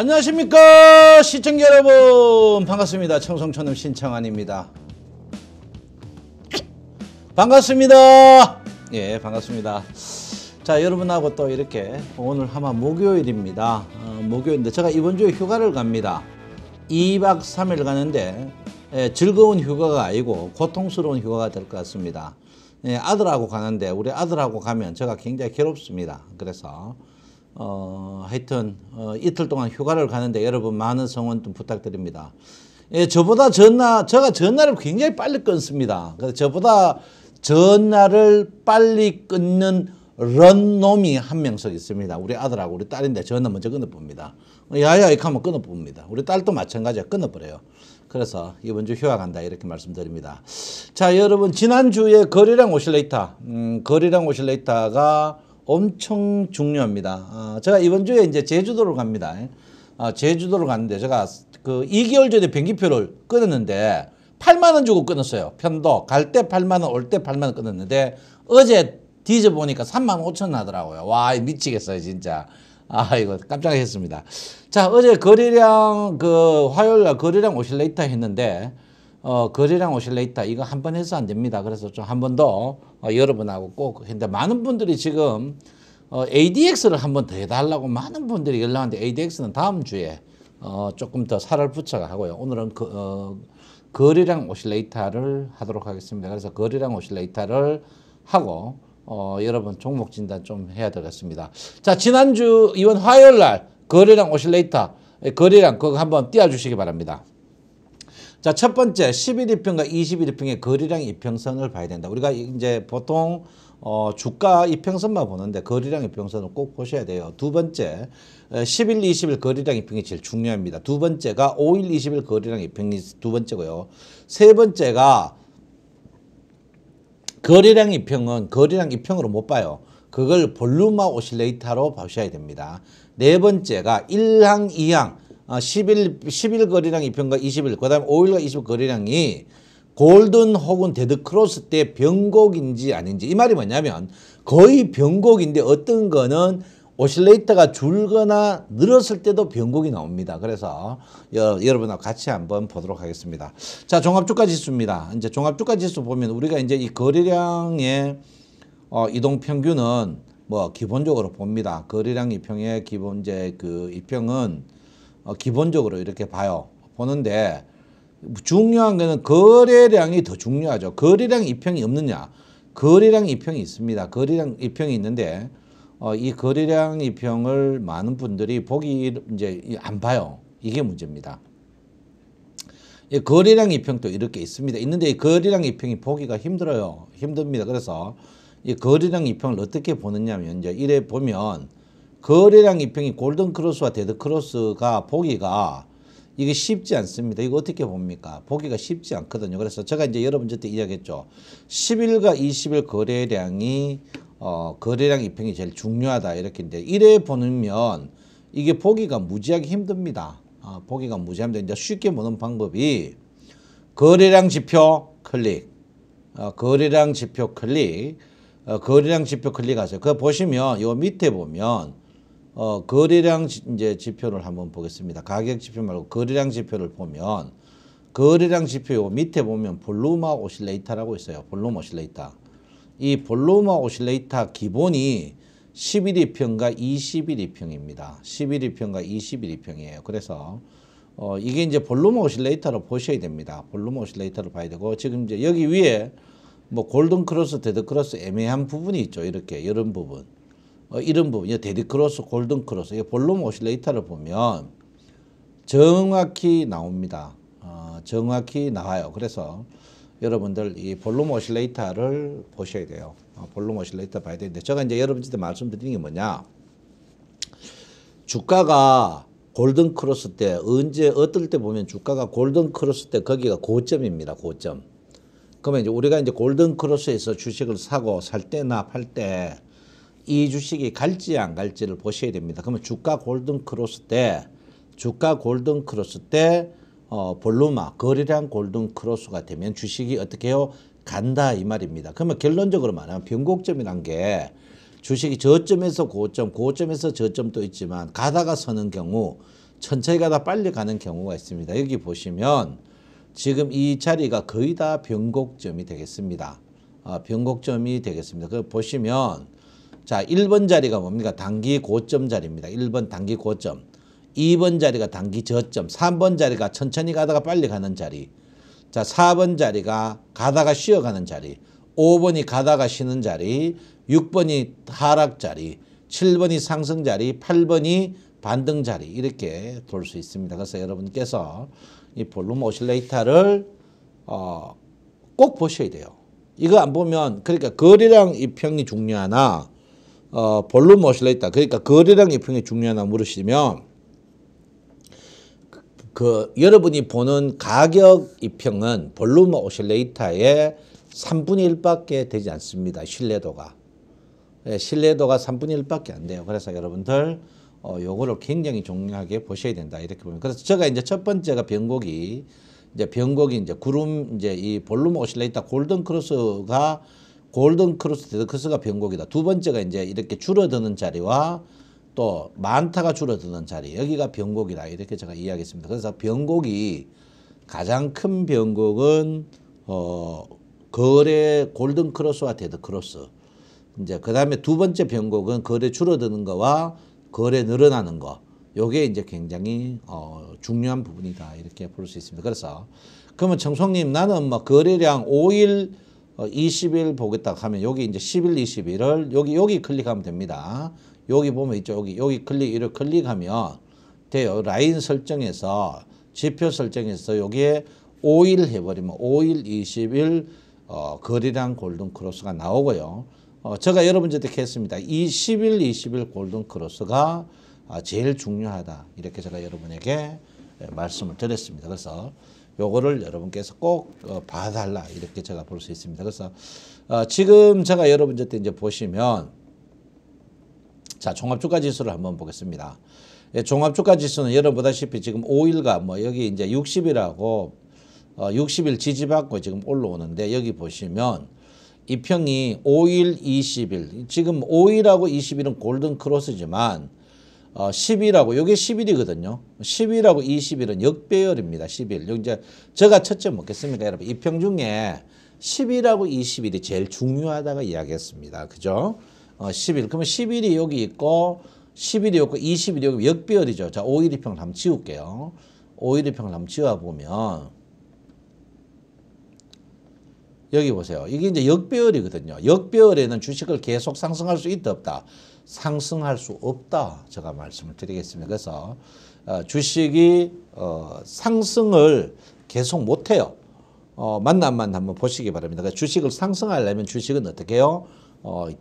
안녕하십니까 시청자 여러분 반갑습니다 청송천음 신청환입니다 반갑습니다 예 반갑습니다 자 여러분하고 또 이렇게 오늘 아마 목요일입니다 어, 목요일인데 제가 이번 주에 휴가를 갑니다 2박 3일 가는데 예, 즐거운 휴가가 아니고 고통스러운 휴가가 될 것 같습니다 예, 아들하고 가는데 우리 아들하고 가면 제가 굉장히 괴롭습니다 그래서 어, 하여튼 어, 이틀 동안 휴가를 가는데 여러분 많은 성원 좀 부탁드립니다. 예, 저보다 전날 제가 전날을 굉장히 빨리 끊습니다. 저보다 전날을 빨리 끊는 런놈이 한 명씩 있습니다. 우리 아들하고 우리 딸인데 전날 먼저 끊어봅니다. 야야 이렇게 하면 끊어봅니다. 우리 딸도 마찬가지야 끊어버려요. 그래서 이번 주 휴가 간다 이렇게 말씀드립니다. 자 여러분 지난주에 거리랑 오실레이터 음, 거리랑 오실레이터가 엄청 중요합니다. 아, 제가 이번 주에 이제 제주도를 갑니다. 아, 제주도를 갔는데 제가 그 2개월 전에 비행기표를 끊었는데 8만 원 주고 끊었어요. 편도 갈 때 8만 원, 올 때 8만 원 끊었는데 어제 뒤져 보니까 3만 5천 하더라고요. 와 미치겠어요 진짜. 아 이거 깜짝했습니다. 자 어제 거리량 그 화요일 날 거리량 오실레이터 했는데 어, 거래량 오실레이터 이거 한 번 해서 안 됩니다. 그래서 좀 한 번더 어, 여러분하고 꼭. 근데 많은 분들이 지금 어, ADX를 한 번 더 해달라고 많은 분들이 연락하는데 ADX는 다음 주에 어, 조금 더 살을 붙여가고요. 하 오늘은 그, 어, 거래량 오실레이터를 하도록 하겠습니다. 그래서 거래량 오실레이터를 하고 어, 여러분 종목 진단 좀 해야 되겠습니다. 자 지난주 이번 화요일 날거래량 오실레이터 예, 거래량 그거 한 번 띄워주시기 바랍니다. 자, 첫 번째 11이평과 21이평의 거리량 이평선을 봐야 된다. 우리가 이제 보통 어, 주가 이평선만 보는데 거리량 이평선을 꼭 보셔야 돼요. 두 번째, 11, 20일 거리량 이평이 제일 중요합니다. 두 번째가 5일, 20일 거리량 이평이 두 번째고요. 세 번째가 거리량 이평은 거리량 이평으로 못 봐요. 그걸 볼루마 오실레이터로 보셔야 됩니다. 네 번째가 1항, 2항 아, 10일, 10일 거래량 2평과 20일, 그 다음에 5일과 20일 거래량이 골든 혹은 데드크로스 때 변곡인지 아닌지 이 말이 뭐냐면 거의 변곡인데 어떤 거는 오실레이터가 줄거나 늘었을 때도 변곡이 나옵니다. 그래서 여, 여 러분하고 같이 한번 보도록 하겠습니다. 자, 종합주가 지수입니다. 이제 종합주가 지수 보면 우리가 이제 이 거래량의 어, 이동 평균은 뭐 기본적으로 봅니다. 거래량 2평의 기본제 그 2평은 어, 기본적으로 이렇게 봐요. 보는데 중요한 거는 거래량이 더 중요하죠. 거래량 입평이 없느냐? 거래량 입평이 있습니다. 거래량 입평이 있는데 어, 이 거래량 입평을 많은 분들이 보기 이제 안 봐요. 이게 문제입니다. 예, 거래량 입평도 이렇게 있습니다. 있는데 이 거래량 입평이 보기가 힘들어요. 힘듭니다. 그래서 이 거래량 입평을 어떻게 보느냐면 이제 이래 보면 거래량 입평이 골든 크로스와 데드 크로스가 보기가 이게 쉽지 않습니다. 이거 어떻게 봅니까? 보기가 쉽지 않거든요. 그래서 제가 이제 여러분한테 이야기했죠. 10일과 20일 거래량이 어, 거래량 입평이 제일 중요하다 이렇게 인데 1회 보면 이게 보기가 무지하게 힘듭니다. 아, 보기가 무지합니다. 이제 쉽게 보는 방법이 거래량 지표 클릭, 어, 거래량 지표 클릭, 어, 거래량 지표 클릭하세요. 그 보시면 요 밑에 보면 어, 거래량 지, 이제 지표를 한번 보겠습니다. 가격 지표 말고 거래량 지표를 보면 거래량 지표 요 밑에 보면 볼루마 오실레이터라고 있어요. 볼룸 오실레이터. 이 볼루마 오실레이터 기본이 11일평과 21일평입니다. 11일평과 21일평이에요. 그래서 어, 이게 이제 볼루마 오실레이터로 보셔야 됩니다. 볼루마 오실레이터로 봐야 되고 지금 이제 여기 위에 뭐 골든 크로스, 데드 크로스 애매한 부분이 있죠. 이렇게 이런 부분. 어, 이런 부분, 이 데드크로스, 골든크로스, 볼룸 오실레이터를 보면 정확히 나옵니다. 어, 정확히 나와요. 그래서 여러분들 이 볼륨 오실레이터를 보셔야 돼요. 어, 볼륨 오실레이터 봐야 되는데 제가 이제 여러분들한테 말씀드리는 게 뭐냐 주가가 골든 크로스 때 언제 어떨 때 보면 주가가 골든 크로스 때 거기가 고점입니다. 고점. 그러면 이제 우리가 이제 골든 크로스에서 주식을 사고 살 때나 팔때 이 주식이 갈지 안 갈지를 보셔야 됩니다. 그러면 주가 골든 크로스 때 주가 골든 크로스 때 어, 볼루마 거래량 골든 크로스가 되면 주식이 어떻게 해요? 간다 이 말입니다. 그러면 결론적으로 말하면 변곡점이란 게 주식이 저점에서 고점, 고점에서 저점도 있지만 가다가 서는 경우 천천히 가다 빨리 가는 경우가 있습니다. 여기 보시면 지금 이 자리가 거의 다 변곡점이 되겠습니다. 아, 변곡점이 되겠습니다. 그 보시면 자, 1번 자리가 뭡니까? 단기 고점 자리입니다. 1번 단기 고점. 2번 자리가 단기 저점. 3번 자리가 천천히 가다가 빨리 가는 자리. 자, 4번 자리가 가다가 쉬어가는 자리. 5번이 가다가 쉬는 자리. 6번이 하락 자리. 7번이 상승 자리. 8번이 반등 자리. 이렇게 돌수 있습니다. 그래서 여러분께서 이 볼륨 오실레이터를 어, 꼭 보셔야 돼요. 이거 안 보면 그러니까 거래량 이평이 중요하나 어, 볼륨 모실라 있다. 그러니까 거래량 이평이 중요하나 물으시면 그, 여러분이 보는 가격 이평은 볼륨 오실레이터의 3분의 1밖에 되지 않습니다. 신뢰도가. 예, 신뢰도가 3분의 1밖에 안 돼요. 그래서 여러분들 어, 요거를 굉장히 중요하게 보셔야 된다. 이렇게 보면. 그래서 제가 이제 첫 번째가 변곡이 이제 변곡이 이제 구름 이제 이 볼륨 오실레이터 골든 크로스가 골든 크로스 데드크스가 변곡이다. 두 번째가 이제 이렇게 줄어드는 자리와 또 많다가 줄어드는 자리 여기가 변곡이다 이렇게 제가 이야기했습니다. 그래서 변곡이 가장 큰 변곡은 어 거래 골든 크로스와 데드 크로스 이제 그 다음에 두 번째 변곡은 거래 줄어드는 거와 거래 늘어나는 거 요게 이제 굉장히 어 중요한 부분이다 이렇게 볼 수 있습니다. 그래서 그러면 청송님 나는 뭐 거래량 5일 20일 어, 보겠다 하면 여기 이제 10일, 20일을 여기 여기 클릭하면 됩니다. 여기 보면 있죠. 여기 여기 클릭 이를 클릭하면 돼요. 라인 설정에서 지표 설정에서 여기에 5일 해버리면 5일, 20일 어, 거리랑 골든 크로스가 나오고요. 어, 제가 여러분들한테 했습니다. 20일, 20일 골든 크로스가 아, 제일 중요하다. 이렇게 제가 여러분에게 예, 말씀을 드렸습니다. 그래서 요거를 여러분께서 꼭 어, 봐달라 이렇게 제가 볼 수 있습니다. 그래서 어, 지금 제가 여러분한테 이제 보시면 자 종합주가 지수를 한번 보겠습니다. 예, 종합주가 지수는 여러분 보다시피 지금 5일간 뭐 여기 이제 60이라고 어, 60일 지지받고 지금 올라오는데 여기 보시면 이 평이 5일 20일 지금 5일하고 20일은 골든 크로스지만 10이라고 어, 이게1 1이거든요 10일하고 20일은 역배열입니다. 10일. 이제 제가 첫째 먹겠습니다 여러분 이 평 중에 10일하고 20일이 제일 중요하다고 이야기했습니다. 그죠? 어, 10일. 그러면 10일이 여기 있고 10일이 없고 20일이 여기 역배열이죠. 자 5일이 평을 한번 지울게요. 5일이 평을 한번 지워보면 여기 보세요. 이게 이제 역배열이거든요. 역배열에는 주식을 계속 상승할 수 있다 없다. 상승할 수 없다. 제가 말씀을 드리겠습니다. 그래서 어, 주식이 어, 상승을 계속 못해요. 어, 만남만 한번 보시기 바랍니다. 그러니까 주식을 상승하려면 주식은 어떻게 해요?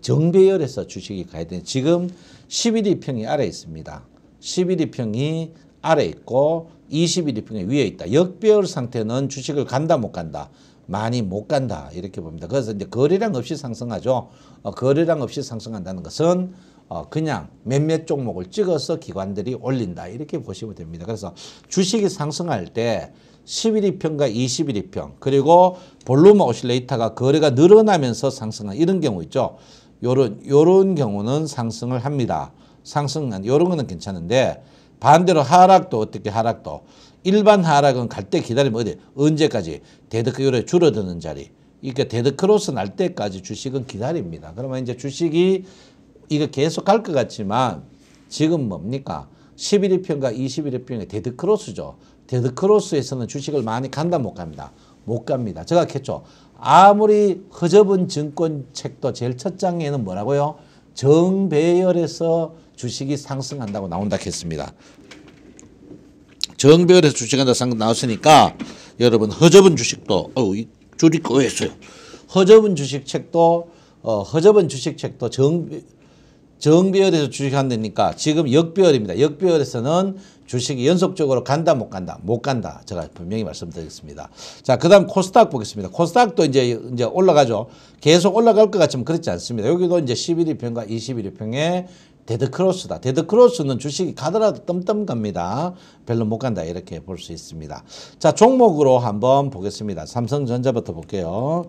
정배열에서 주식이 가야 되는 지금 11일평이 아래 에 있습니다. 11일평이 아래 에 있고 21일평이 위에 있다. 역배열 상태는 주식을 간다 못 간다. 많이 못 간다 이렇게 봅니다. 그래서 이제 거래량 없이 상승하죠. 거래량 없이 상승한다는 것은 어, 그냥 몇몇 종목을 찍어서 기관들이 올린다. 이렇게 보시면 됩니다. 그래서 주식이 상승할 때 11일평과 21일평 그리고 볼륨 오실레이터가 거래가 늘어나면서 상승한 이런 경우 있죠. 요런 요런 경우는 상승을 합니다. 상승한 요런 거는 괜찮은데 반대로 하락도 어떻게 하락도 일반 하락은 갈 때 기다리면 어디 언제까지 데드크 요래 줄어드는 자리 그러니까 데드크로스 날 때까지 주식은 기다립니다. 그러면 이제 주식이 이거 계속 갈 것 같지만 지금 뭡니까? 11일평과 21일평의 데드크로스죠. 데드크로스에서는 주식을 많이 간다 못 갑니다. 못 갑니다. 제가했죠 아무리 허접은 증권책도 제일 첫 장에는 뭐라고요? 정배열에서 주식이 상승한다고 나온다 했습니다. 정배열에서 주식한다 상승 나왔으니까 여러분 허접은 주식도 어우 줄이 꺼였어요. 허접은 주식책도 어, 허접은 주식책도 정 정배열에서 주식한다니까 지금 역배열입니다. 역배열에서는 주식이 연속적으로 간다 못 간다 못 간다 제가 분명히 말씀드리겠습니다. 자 그다음 코스닥 보겠습니다. 코스닥도 이제 이제 올라가죠. 계속 올라갈 것 같지만 그렇지 않습니다. 여기도 이제 11일평과 21일평에 데드크로스다. 데드크로스는 주식이 가더라도 뜸뜸갑니다. 별로 못 간다 이렇게 볼 수 있습니다. 자 종목으로 한번 보겠습니다. 삼성전자부터 볼게요.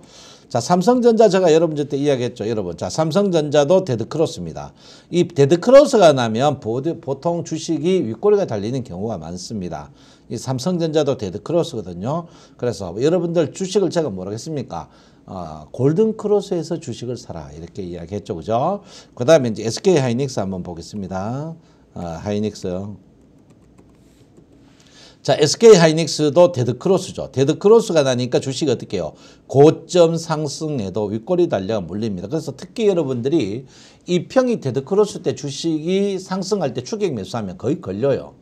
자, 삼성전자 제가 여러분들 한테 이야기했죠. 여러분. 자, 삼성전자도 데드크로스입니다. 이 데드크로스가 나면 보통 주식이 윗꼬리가 달리는 경우가 많습니다. 이 삼성전자도 데드크로스거든요. 그래서 여러분들 주식을 제가 모르겠습니까 어, 골든크로스에서 주식을 사라. 이렇게 이야기했죠. 그죠? 그 다음에 이제 SK 하이닉스 한번 보겠습니다. 어, 하이닉스. 자, SK 하이닉스도 데드크로스죠. 데드크로스가 나니까 주식 어떻게 해요? 고점 상승에도 윗꼬이 달려 가몰립니다 그래서 특히 여러분들이 이 평이 데드크로스 때 주식이 상승할 때 추격 매수하면 거의 걸려요.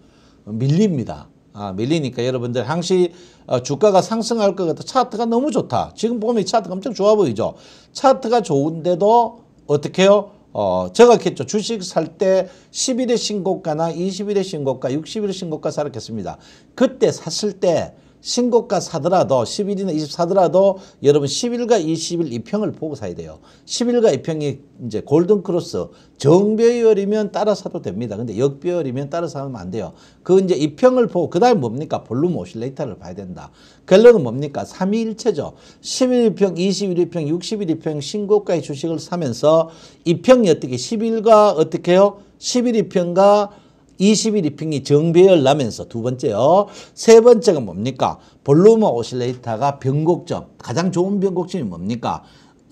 밀립니다. 아, 밀리니까 여러분들 항시 어, 주가가 상승할 것 같아. 차트가 너무 좋다. 지금 보면 이 차트가 엄청 좋아 보이죠. 차트가 좋은데도 어떻게 해요? 어, 저각했죠. 주식 살 때1 0일 신고가나 2 0일 신고가, 6 0일 신고가 사락했습니다. 그때 샀을 때 신고가 사더라도 10일이나 20 사더라도 여러분 10일과 20일 이평을 보고 사야 돼요. 10일과 이평이 이제 골든크로스 정배열이면 따라 사도 됩니다. 근데 역배열이면 따라 사면 안 돼요. 그 이제 이평을 보고 그 다음에 뭡니까? 볼륨 오실레이터를 봐야 된다. 결론은 뭡니까? 3위일체죠 11일평, 21일평, 60일평 신고가의 주식을 사면서 이평이 어떻게 10일과 어떻게 해요? 11일평과 20일 리핑이 정배열 나면서 두 번째요. 세 번째가 뭡니까? 볼루머 오실레이터가 변곡점, 가장 좋은 변곡점이 뭡니까?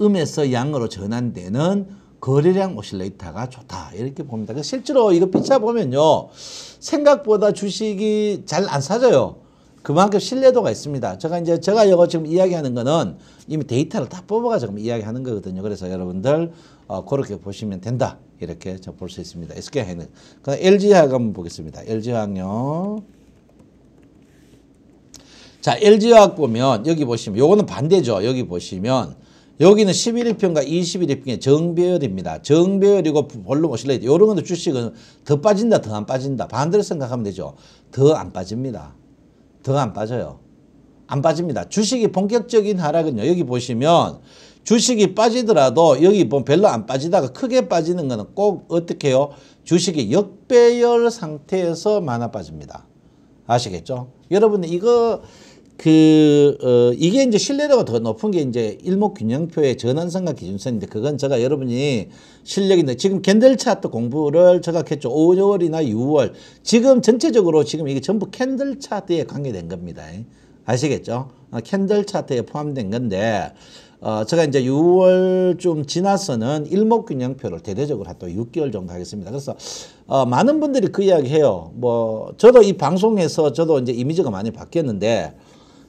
음에서 양으로 전환되는 거래량 오실레이터가 좋다 이렇게 봅니다. 실제로 이거 피차 보면요. 생각보다 주식이 잘 안 사져요. 그만큼 신뢰도가 있습니다. 제가 이제 제가 이거 지금 이야기하는 거는 이미 데이터를 다 뽑아가 지금 이야기하는 거거든요. 그래서 여러분들 어, 그렇게 보시면 된다. 이렇게 볼 수 있습니다. SK 하이는. 그 LG 화학 한번 보겠습니다. LG 화학요. 자, LG 화학 보면 여기 보시면 요거는 반대죠. 여기 보시면 여기는 11일평과 21일평의 정배열입니다. 정배열이고 볼륨 오실레이트 이런 건 주식은 더 빠진다 더 안 빠진다 반대로 생각하면 되죠. 더 안 빠집니다. 더 안 빠져요. 안 빠집니다. 주식이 본격적인 하락은요. 여기 보시면 주식이 빠지더라도 여기 보면 뭐 별로 안 빠지다가 크게 빠지는 거는 꼭 어떻게 해요? 주식이 역배열 상태에서 많아 빠집니다. 아시겠죠? 여러분 이거 그 어, 이게 이제 신뢰도가 더 높은 게 이제 일목균형표의 전환성과 기준선인데 그건 제가 여러분이 실력인데 지금 캔들 차트 공부를 제가 했죠. 5월이나 6월 지금 전체적으로 지금 이게 전부 캔들 차트에 관계된 겁니다. 아시겠죠? 아, 캔들 차트에 포함된 건데 어, 제가 이제 6월 좀 지나서는 일목균형표를 대대적으로 또 6개월 정도 하겠습니다. 그래서 어, 많은 분들이 그 이야기 해요. 뭐 저도 이 방송에서 저도 이제 이미지가 많이 바뀌었는데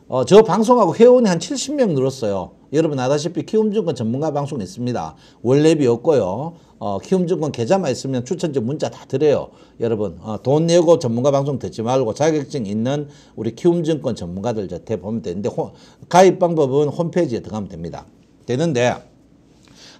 어, 저 방송하고 회원이 한 70명 늘었어요. 여러분 아다시피 키움증권 전문가 방송 있습니다. 월랩이 없고요. 어, 키움증권 계좌만 있으면 추천지 문자 다 드려요. 여러분 어, 돈 내고 전문가 방송 듣지 말고 자격증 있는 우리 키움증권 전문가들 저한테 보면 되는데 호, 가입 방법은 홈페이지에 들어가면 됩니다. 되는데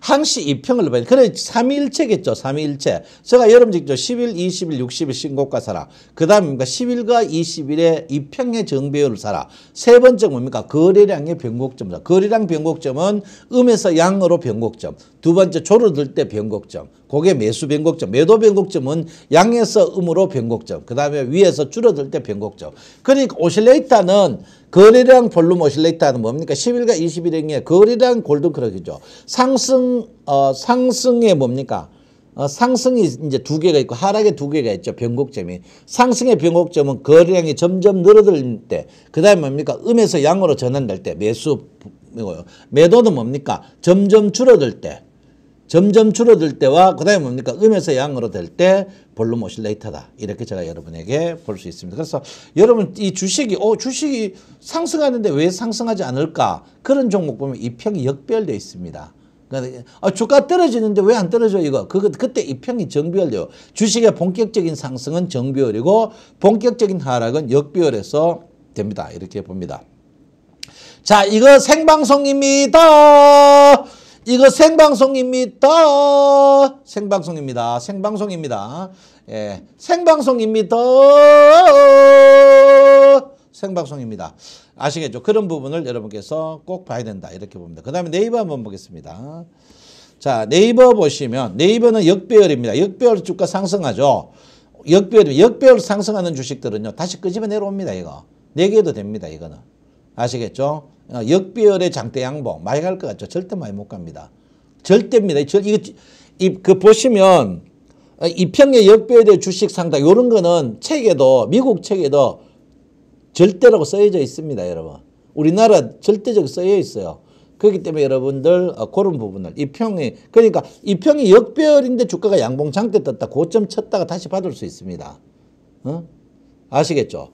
항시 이평을 봐야 그래, 삼위일체겠죠. 삼위일체. 제가 여러분들 10일, 20일, 60일 신곡과 살아. 그 다음 뭡니까? 10일과 20일에 이평의 정배율을 살아. 세 번째 뭡니까? 거래량의 변곡점 거래량 변곡점은 음에서 양으로 변곡점. 두 번째 조를 들때 변곡점. 고게 매수 변곡점. 매도 변곡점은 양에서 음으로 변곡점. 그 다음에 위에서 줄어들 때 변곡점. 그러니까 오실레이터는 거래량 볼륨 오실레이터는 뭐 뭡니까? 10일과 2 0일의 거래량 골든크럭이죠. 상승, 어, 상승에 뭡니까? 어, 상승이 이제 두 개가 있고 하락에 두 개가 있죠. 변곡점이. 상승의 변곡점은 거래량이 점점 늘어들 때, 그 다음에 뭡니까? 음에서 양으로 전환될 때, 매수, 이요 매도는 뭡니까? 점점 줄어들 때. 점점 줄어들 때와 그 다음에 뭡니까? 음에서 양으로 될 때 볼륨 오실레이터다. 이렇게 제가 여러분에게 볼 수 있습니다. 그래서 여러분 이 주식이 어 주식이 상승하는데 왜 상승하지 않을까? 그런 종목 보면 이 평이 역별되어 있습니다. 그러니까, 아, 주가 떨어지는데 왜 안 떨어져 이거 그거 그때 이 평이 정비열이요 주식의 본격적인 상승은 정비열이고 본격적인 하락은 역비열에서 됩니다 이렇게 봅니다 자 이거 생방송입니다 이거 생방송입니다. 생방송입니다. 생방송입니다. 예, 생방송입니다. 생방송입니다. 아시겠죠? 그런 부분을 여러분께서 꼭 봐야 된다. 이렇게 봅니다. 그 다음에 네이버 한번 보겠습니다. 자, 네이버 보시면 네이버는 역배열입니다. 역배열 주가 상승하죠. 역배열, 역배열 상승하는 주식들은요. 다시 끄집어 내려옵니다. 이거. 4개도 됩니다. 이거는. 아시겠죠? 어, 역배열의 장대 양봉 많이 갈 것 같죠? 절대 많이 못 갑니다. 절대입니다. 이, 거 이, 그 보시면 어, 이평의 역배열의 주식 상당 이런 거는 책에도 미국 책에도 절대라고 써져 있습니다. 여러분. 우리나라 절대적 써져 있어요. 그렇기 때문에 여러분들 어, 그런 부분을 이평이 그러니까 이평이 역별인데 주가가 양봉장대 떴다 고점 쳤다가 다시 받을 수 있습니다. 어? 아시겠죠?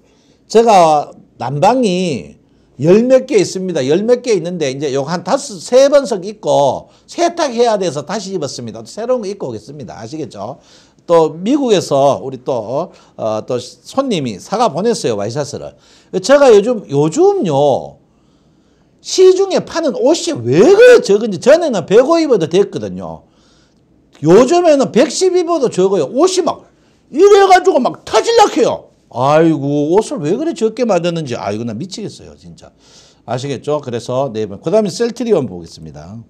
제가 난방이 열몇개 있습니다. 열 몇 개 있는데 이제 요거 한 다섯 세 번씩 입고 세탁해야 돼서 다시 입었습니다. 새로운 거 입고 오겠습니다. 아시겠죠? 또 미국에서 우리 또어또 어, 어, 또 손님이 사가 보냈어요 와이셔츠를. 제가 요즘 요즘요 시중에 파는 옷이 왜 그래 적은지 전에는 105입어도 됐거든요. 요즘에는 110입어도 적어요. 옷이 막 이래가지고 막 터질락해요. 아이고 옷을 왜 그래 적게 만드는지 아이고 나 미치겠어요 진짜 아시겠죠? 그래서 네 번 그 다음에 셀트리온 보겠습니다.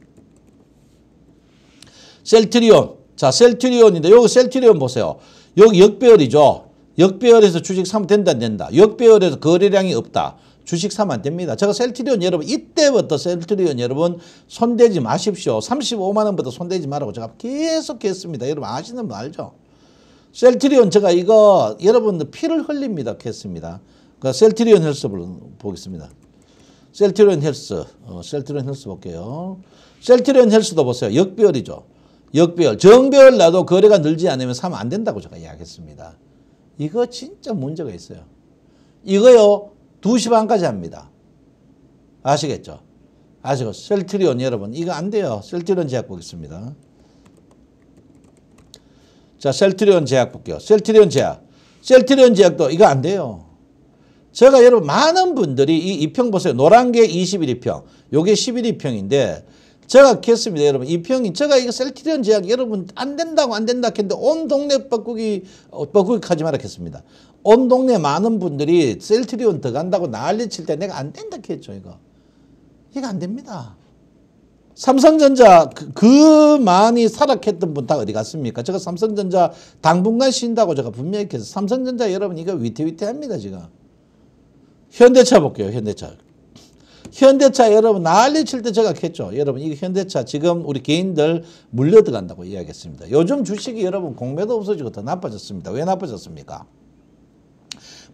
셀트리온 자 셀트리온인데 여기 셀트리온 보세요. 여기 역배열이죠. 역배열에서 주식 사면 된다 안 된다. 역배열에서 거래량이 없다. 주식 사면 안 됩니다. 제가 셀트리온 여러분 이때부터 셀트리온 여러분 손대지 마십시오. 35만 원부터 손대지 말라고 제가 계속 했습니다. 여러분 아시는 분 알죠? 셀트리온 제가 이거 여러분들 피를 흘립니다. 했습니다. 그 그러니까 셀트리온 헬스 보겠습니다. 셀트리온 헬스, 어, 셀트리온 헬스 볼게요. 셀트리온 헬스도 보세요. 역배열이죠. 역배열. 정배열 나도 거래가 늘지 않으면 사면 안 된다고 제가 이야기했습니다. 이거 진짜 문제가 있어요. 이거요. 2시 반까지 합니다. 아시겠죠? 아시고 셀트리온 여러분 이거 안 돼요. 셀트리온 제약 보겠습니다. 자, 셀트리온 제약 볼게요. 셀트리온 제약. 셀트리온 제약도 이거 안 돼요. 제가 여러분 많은 분들이 이 2평 보세요. 노란 게 21평, 요게 11평인데 제가 했습니다. 여러분 이평이 제가 이거 셀트리온 제약 여러분 안 된다고 안 된다 했는데 온 동네 뻐꾸기 어, 뻐꾸기 하지 말라 했습니다. 온 동네 많은 분들이 셀트리온 들간다고 난리 칠 때 내가 안 된다 했죠 이거. 이거 안 됩니다. 삼성전자 그많이 그 사락했던 분 다 어디 갔습니까? 제가 삼성전자 당분간 쉰다고 제가 분명히 했어 삼성전자 여러분 이거 위태위태합니다 지금. 현대차 볼게요. 현대차. 현대차 여러분 난리 칠 때 제가 했죠. 여러분 이거 현대차 지금 우리 개인들 물려 들어간다고 이야기했습니다. 요즘 주식이 여러분 공매도 없어지고 더 나빠졌습니다. 왜 나빠졌습니까?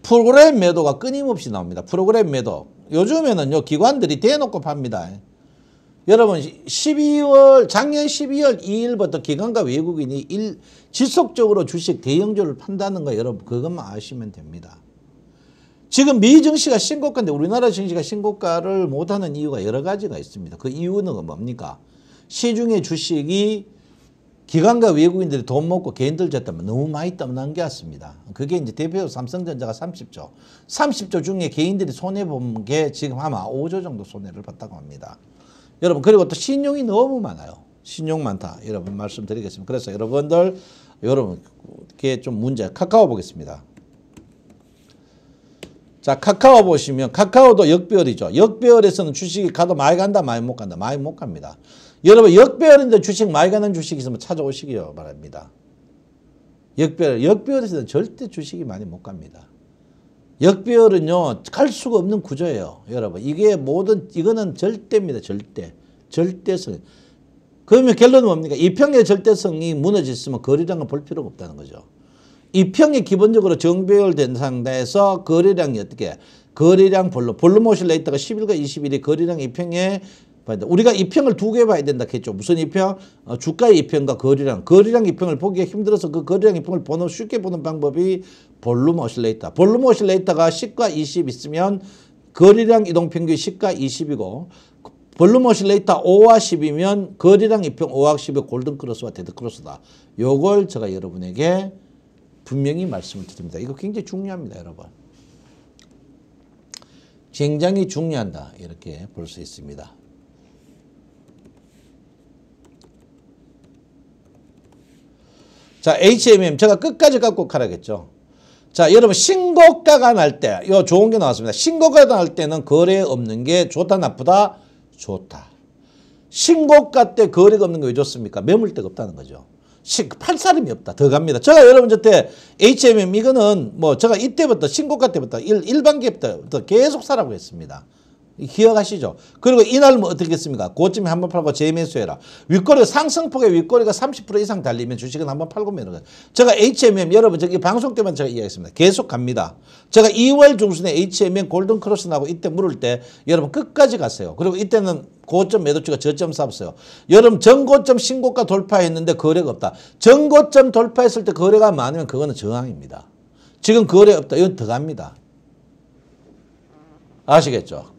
프로그램 매도가 끊임없이 나옵니다. 프로그램 매도. 요즘에는요 기관들이 대놓고 팝니다. 여러분 12월 작년 12월 2일부터 기관과 외국인이 일, 지속적으로 주식 대형주를 판다는 거 여러분 그것만 아시면 됩니다. 지금 미 증시가 신고가인데 우리나라 증시가 신고가를 못하는 이유가 여러 가지가 있습니다. 그 이유는 뭡니까? 시중의 주식이 기관과 외국인들이 돈 먹고 개인들 졌다면 너무 많이 떠넘겼습니다. 그게 이제 대표 삼성전자가 30조. 30조 중에 개인들이 손해본 게 지금 아마 5조 정도 손해를 봤다고 합니다. 여러분 그리고 또 신용이 너무 많아요. 신용 많다. 여러분 말씀드리겠습니다. 그래서 여러분들 여러분께 좀 문제 카카오 보겠습니다. 자 카카오 보시면 카카오도 역배열이죠. 역배열에서는 주식이 가도 많이 간다 많이 못 간다 많이 못 갑니다. 여러분 역배열인데 주식 많이 가는 주식 있으면 찾아오시기 바랍니다. 역배열, 역배열에서는 절대 주식이 많이 못 갑니다. 역배열은요, 갈 수가 없는 구조예요. 여러분. 이게 모든, 이거는 절대입니다. 절대. 절대성. 그러면 결론은 뭡니까? 이평의 절대성이 무너졌으면 거리량을 볼 필요가 없다는 거죠. 이평이 기본적으로 정배열된 상태에서 거리량이 어떻게, 거리량 볼로, 볼로모실레 있다가 11과 21이 거리량 이평에 우리가 이평을 두 개 봐야 된다 했죠. 무슨 이평? 어, 주가 이평과 거리량. 거리량 이평을 보기가 힘들어서 그 거리량 이평을 보는 쉽게 보는 방법이 볼륨 오실레이터. 볼륨 오실레이터가 10과 20 있으면 거리량 이동 평균 10과 20이고 볼륨 오실레이터 5와 10이면 거리량 이평 5와 10의 골든크로스와 데드크로스다. 요걸 제가 여러분에게 분명히 말씀을 드립니다. 이거 굉장히 중요합니다. 여러분. 굉장히 중요한다. 이렇게 볼 수 있습니다. 자, HMM 제가 끝까지 갖고 가라겠죠. 자, 여러분 신고가가 날 때, 요 좋은 게 나왔습니다. 신고가 가날 때는 거래 없는 게 좋다 나쁘다 좋다. 신고가 때 거래가 없는 게 왜 좋습니까? 매물데가 없다는 거죠. 팔 사람이 없다. 더 갑니다. 제가 여러분 저 때 HMM 이거는 뭐 제가 이때부터 신고가 때부터 일, 일반기업부터 계속 사라고 했습니다. 기억하시죠? 그리고 이날 뭐 어떻게 했습니까? 고점에 한번 팔고 재매수해라. 윗거리 상승폭의 윗거리가 30% 이상 달리면 주식은 한번 팔고 매는 거예요. 제가 HMM 여러분 저기 방송 때만 제가 이야기했습니다. 계속 갑니다. 제가 2월 중순에 HMM 골든크로스 나고 이때 물을 때 여러분 끝까지 갔어요. 그리고 이때는 고점 매도주가 저점 았어요 여러분 정고점 신고가 돌파했는데 거래가 없다. 정고점 돌파했을 때 거래가 많으면 그거는 저항입니다. 지금 거래 없다. 이건 더 갑니다. 아시겠죠?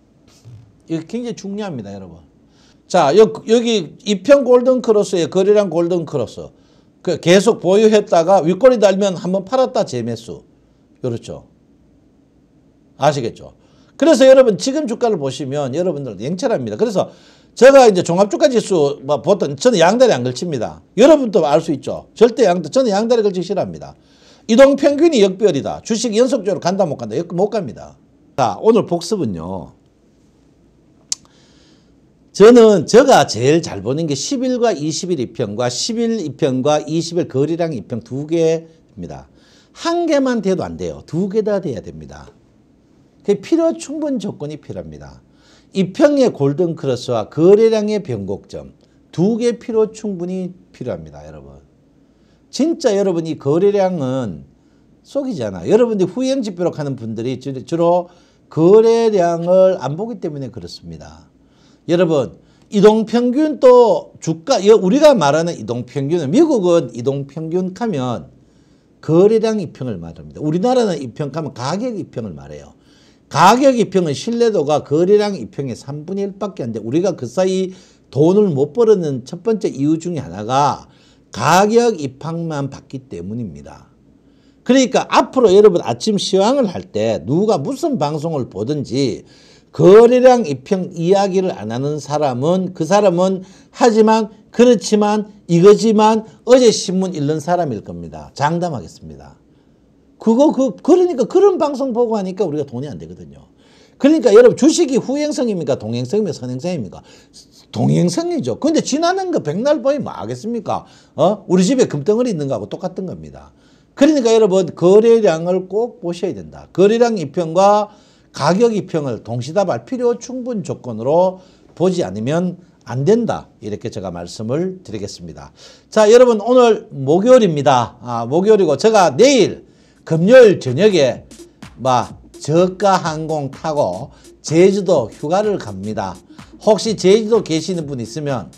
이게 굉장히 중요합니다, 여러분. 자, 여, 여기 이평 골든 크로스의 거래량 골든 크로스. 그 계속 보유했다가 윗꼬이 달면 한번 팔았다 재매수. 그렇죠. 아시겠죠? 그래서 여러분 지금 주가를 보시면 여러분들 냉철합니다. 그래서 제가 이제 종합주가지수 뭐 보통 저는 양다리 안 걸칩니다. 여러분도 알 수 있죠. 절대 양다 리 저는 양다리 걸치기 싫어합니다. 이동평균이 역별이다. 주식 연속적으로 간다 못 간다. 역, 못 갑니다. 자 오늘 복습은요. 저는 제가 제일 잘 보는 게 10일과 20일 2평과 10일 2평과 20일 거리량 2평두 개입니다. 한 개만 돼도 안 돼요. 두 개 다 돼야 됩니다. 필요 충분 조건이 필요합니다. 2평의 골든크러스와 거래량의 변곡점 두 개 필요 충분히 필요합니다. 여러분. 진짜 여러분 이 거래량은 속이잖아. 여러분들이 후행집표로 가는 분들이 주로 거래량을 안 보기 때문에 그렇습니다. 여러분 이동평균 또 주가 우리가 말하는 이동평균은 미국은 이동평균 하면 거래량 이평을 말합니다. 우리나라는 이평하면 가격 이평을 말해요. 가격 이평은 신뢰도가 거래량 이평의 3분의 1밖에 안 돼. 우리가 그 사이 돈을 못 벌었는 첫 번째 이유 중에 하나가 가격 입항만 받기 때문입니다. 그러니까 앞으로 여러분 아침 시황을 할 때 누가 무슨 방송을 보든지 거래량 입평 이야기를 안 하는 사람은 그 사람은 하지만 그렇지만 이거지만 어제 신문 읽는 사람일 겁니다. 장담하겠습니다. 그거 그 그러니까 그런 방송 보고 하니까 우리가 돈이 안 되거든요. 그러니까 여러분 주식이 후행성입니까? 동행성입니까? 선행성입니까? 동행성이죠. 근데 지나는 거 백날 보이 뭐 하겠습니까? 어? 우리 집에 금덩어리 있는 거하고 똑같은 겁니다. 그러니까 여러분 거래량을 꼭 보셔야 된다. 거래량 이평과 가격 입형을 동시다발 필요 충분 조건으로 보지 않으면 안 된다. 이렇게 제가 말씀을 드리겠습니다. 자, 여러분 오늘 목요일입니다. 아, 목요일이고 제가 내일 금요일 저녁에 막 저가 항공 타고 제주도 휴가를 갑니다. 혹시 제주도 계시는 분 있으면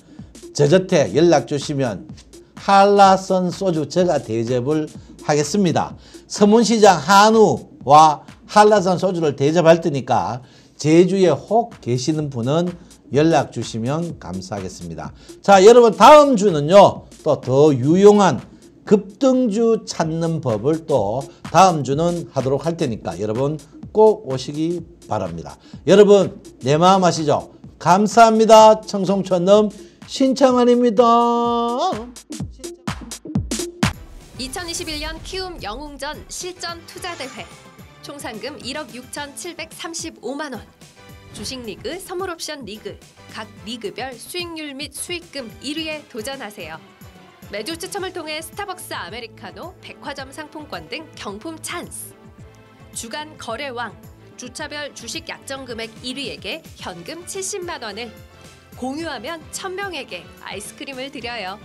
저저테 연락 주시면 한라선 소주 제가 대접을 하겠습니다. 서문시장 한우 와 한라산 소주를 대접할 테니까 제주에 혹 계시는 분은 연락 주시면 감사하겠습니다. 자 여러분 다음 주는요 또 더 유용한 급등주 찾는 법을 또 다음 주는 하도록 할 테니까 여러분 꼭 오시기 바랍니다. 여러분 내 마음 아시죠? 감사합니다. 청송천놈 신창환입니다. 2021년 키움 영웅전 실전 투자대회 총 상금 1억 6,735만 원. 주식리그, 선물옵션 리그, 각 리그별 수익률 및 수익금 1위에 도전하세요. 매주 추첨을 통해 스타벅스 아메리카노, 백화점 상품권 등 경품 찬스. 주간 거래왕, 주차별 주식 약정 금액 1위에게 현금 70만 원을, 공유하면 1000명에게 아이스크림을 드려요.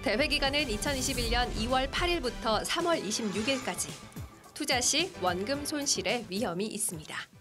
대회 기간은 2021년 2월 8일부터 3월 26일까지. 투자 시 원금 손실의 위험이 있습니다.